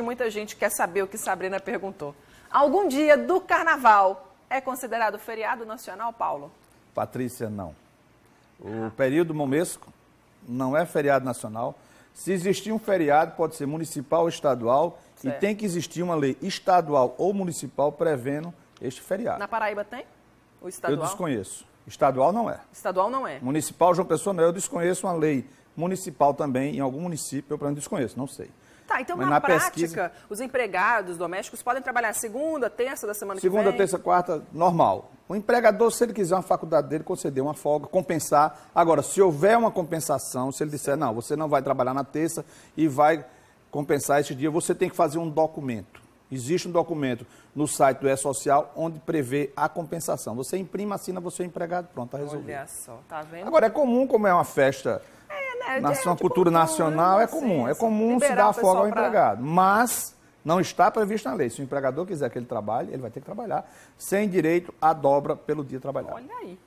Muita gente quer saber o que Sabrina perguntou. Algum dia do carnaval é considerado feriado nacional, Paulo? Patrícia, não. O ah. período momesco não é feriado nacional. Se existir um feriado, pode ser municipal ou estadual, certo. e tem que existir uma lei estadual ou municipal prevendo este feriado. Na Paraíba tem? O estadual? Eu desconheço. Estadual não é. Estadual não é. Municipal, João Pessoa não é. Eu desconheço uma lei municipal também, em algum município, eu desconheço, não sei. Tá, então Mas na, prática, pesquisa... os empregados domésticos podem trabalhar segunda, terça da semana segunda, que vem? Segunda, terça, quarta, normal. O empregador, se ele quiser uma faculdade dele, conceder uma folga, compensar. Agora, se houver uma compensação, se ele disser, não, você não vai trabalhar na terça e vai compensar esse dia, você tem que fazer um documento. Existe um documento no site do E-Social onde prevê a compensação. Você imprime, assina, você é empregado, pronto, está resolvido. Olha só, tá vendo? Agora, é comum, como é uma festa né? Na é, sua tipo, cultura nacional é comum. É assim, é comum se dar folga ao pra... empregado. Mas não está previsto na lei. Se o empregador quiser que ele trabalhe, ele vai ter que trabalhar sem direito à dobra pelo dia trabalhado. Olha aí.